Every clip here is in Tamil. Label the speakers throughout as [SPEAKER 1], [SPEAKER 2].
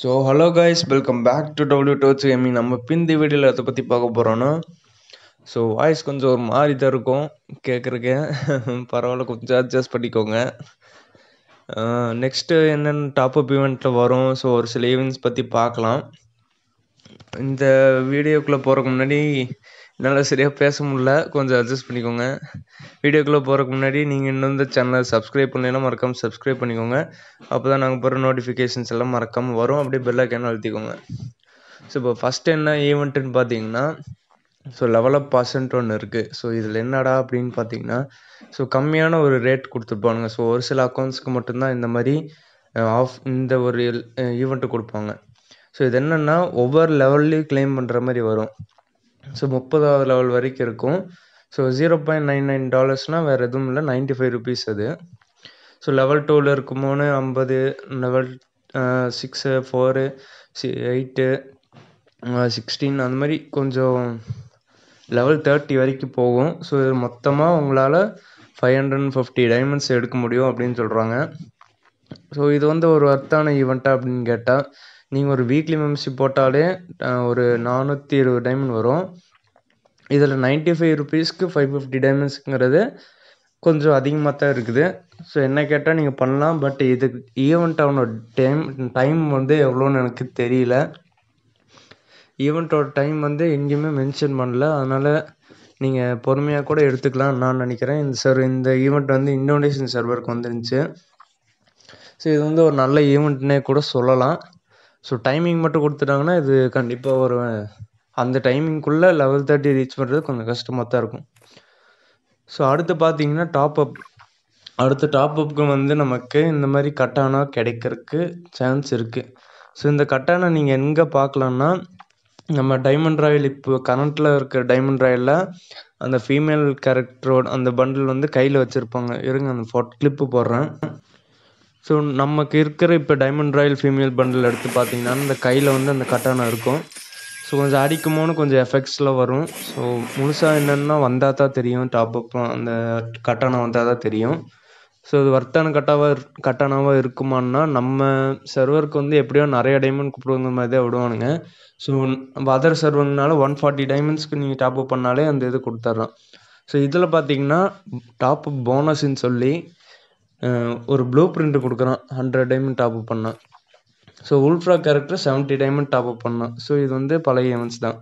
[SPEAKER 1] so hello guys welcome back to W I mean நம்ம பிந்தி வீடியோவில் அதை பற்றி பார்க்க போகிறோன்னா ஸோ வாய்ஸ் கொஞ்சம் ஒரு மாதிரி தான் இருக்கும் கேட்குறக்கேன் பரவாயில்ல கொஞ்சம் அட்ஜஸ்ட் பண்ணிக்கோங்க நெக்ஸ்ட்டு என்னென்ன டாப்அப் ஈவெண்ட்டில் வரும் ஸோ ஒரு சில ஈவெண்ட்ஸ் பற்றி பார்க்கலாம் இந்த வீடியோக்குள்ளே போகிறக்கு முன்னாடி என்னால் சரியாக பேச முடில கொஞ்சம் அட்ஜஸ்ட் பண்ணிக்கோங்க வீடியோக்குள்ளே போகிறக்கு முன்னாடி நீங்கள் இன்னும் இந்த சேனலை சப்ஸ்கிரைப் பண்ணலைன்னா மறக்காமல் சப்ஸ்கிரைப் பண்ணிக்கோங்க அப்போ தான் நாங்கள் போகிற நோட்டிஃபிகேஷன்ஸ் எல்லாம் மறக்காமல் வரும் அப்படியே கேன் அழுத்திக்கோங்க ஸோ இப்போ ஃபஸ்ட்டு என்ன ஈவெண்ட்டுன்னு பார்த்தீங்கன்னா ஸோ லெவலப் பர்சன்ட் ஒன்று இருக்குது ஸோ இதில் என்னடா அப்படின்னு பார்த்தீங்கன்னா ஸோ கம்மியான ஒரு ரேட் கொடுத்துருப்பானுங்க ஸோ ஒரு சில அக்கௌண்ட்ஸ்க்கு மட்டும்தான் இந்த மாதிரி ஆஃப் இந்த ஒரு ஈவெண்ட்டு கொடுப்பாங்க ஸோ இது என்னென்னா ஒவ்வொரு லெவல்லையும் கிளைம் பண்ணுற மாதிரி வரும் ஸோ முப்பதாவது லெவல் வரைக்கும் இருக்கும் so zero point nine nine டாலர்ஸ்னால் வேறு எதுவும் இல்லை நைன்ட்டி ஃபைவ் ருபீஸ் அது ஸோ லெவல் டூவில் இருக்குமோனு ஐம்பது level six four C eight sixteen அந்த மாதிரி கொஞ்சம் லெவல் தேர்ட்டி வரைக்கும் போகும் ஸோ இது மொத்தமாக உங்களால் five hundred and fifty diamonds எடுக்க முடியும் அப்படின்னு சொல்கிறாங்க ஸோ இது வந்து ஒரு ஒர்த்தான ஈவெண்ட்டாக அப்படின்னு கேட்டால் நீங்கள் ஒரு வீக்லி மெம்பர்ஷிப் போட்டாலே ஒரு நானூற்றி இருபது டைமண்ட் வரும் இதில் நைன்ட்டி ஃபைவ் ருபீஸ்க்கு ஃபைவ் ஃபிஃப்டி டைமண்ட்ஸுங்கிறது கொஞ்சம் அதிகமாக தான் இருக்குது ஸோ என்ன கேட்டால் நீங்கள் பண்ணலாம் பட் இதுக்கு ஈவெண்ட்டோட டைம் டைம் வந்து எவ்வளோன்னு எனக்கு தெரியல ஈவெண்ட்டோட டைம் வந்து எங்கேயுமே மென்ஷன் பண்ணல அதனால் நீங்கள் பொறுமையாக கூட எடுத்துக்கலாம் நான் நினைக்கிறேன் இந்த சர் இந்த ஈவெண்ட் வந்து இந்தோனேஷியன் சர்வருக்கு வந்துருந்துச்சு ஸோ இது வந்து ஒரு நல்ல ஈவெண்ட்னே கூட சொல்லலாம் ஸோ டைமிங் மட்டும் கொடுத்துட்டாங்கன்னா இது கண்டிப்பாக ஒரு அந்த டைமிங்குள்ளே லெவல் தேர்ட்டி ரீச் பண்ணுறது கொஞ்சம் கஷ்டமாக தான் இருக்கும் ஸோ அடுத்து பார்த்தீங்கன்னா டாப்அப் அடுத்த டாப்அப்க்கு வந்து நமக்கு இந்த மாதிரி கட்டானா கிடைக்கிறதுக்கு சான்ஸ் இருக்குது ஸோ இந்த கட்டானா நீங்கள் எங்கே பார்க்கலான்னா நம்ம டைமண்ட் ராயல் இப்போ கரண்ட்டில் இருக்கிற டைமண்ட் ராயலில் அந்த ஃபீமேல் கேரக்டரோட அந்த பண்டில் வந்து கையில் வச்சுருப்பாங்க இருங்க அந்த ஃபோட் கிளிப்பு போடுறேன் ஸோ நமக்கு இருக்கிற இப்போ டைமண்ட் ராயல் ஃபீமேல் பண்டில் எடுத்து பார்த்தீங்கன்னா இந்த கையில் வந்து அந்த கட்டணம் இருக்கும் ஸோ கொஞ்சம் அடிக்குமோனு கொஞ்சம் எஃபெக்ட்ஸில் வரும் ஸோ முழுசாக என்னென்னா வந்தால் தான் தெரியும் டாப் அப் அந்த கட்டணம் வந்தால் தான் தெரியும் ஸோ இது வர்த்தான கட்டாவாக கட்டானாவாக இருக்குமான்னா நம்ம சர்வருக்கு வந்து எப்படியோ நிறைய டைமண்ட் கூப்பிடுவாங்க மாதிரி தான் விடுவானுங்க ஸோ அதர் சர்வங்கனால ஒன் ஃபார்ட்டி டைமண்ட்ஸ்க்கு நீங்கள் டாப் அப் பண்ணாலே அந்த இது கொடுத்துட்றோம் ஸோ இதில் பார்த்தீங்கன்னா டாப் அப் போனஸ்ன்னு சொல்லி ஒரு ப்ளூ பிரிண்ட் கொடுக்குறான் ஹண்ட்ரட் டைமண்ட் டாப் அப் பண்ணால் ஸோ உல்ஃப்ரா character seventy diamond top up பண்ணான் ஸோ இது வந்து பழைய ஈவெண்ட்ஸ் தான்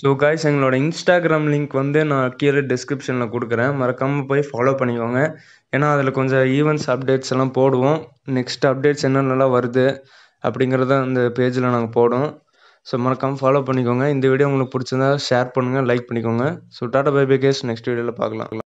[SPEAKER 1] ஸோ காய்ஸ் எங்களோட இன்ஸ்டாகிராம் லிங்க் வந்து நான் கீழே டிஸ்கிரிப்ஷனில் கொடுக்குறேன் மறக்காமல் போய் ஃபாலோ பண்ணிக்கோங்க ஏன்னா அதில் கொஞ்சம் ஈவெண்ட்ஸ் அப்டேட்ஸ் எல்லாம் போடுவோம் நெக்ஸ்ட் அப்டேட்ஸ் என்னென்னலாம் வருது அப்படிங்கிறத அந்த பேஜில் நாங்கள் போடுவோம் ஸோ மறக்காமல் ஃபாலோ பண்ணிக்கோங்க இந்த வீடியோ உங்களுக்கு பிடிச்சிருந்தா ஷேர் பண்ணுங்கள் லைக் பண்ணிக்கோங்க so tata bye bye guys next வீடியோவில் பார்க்கலாம்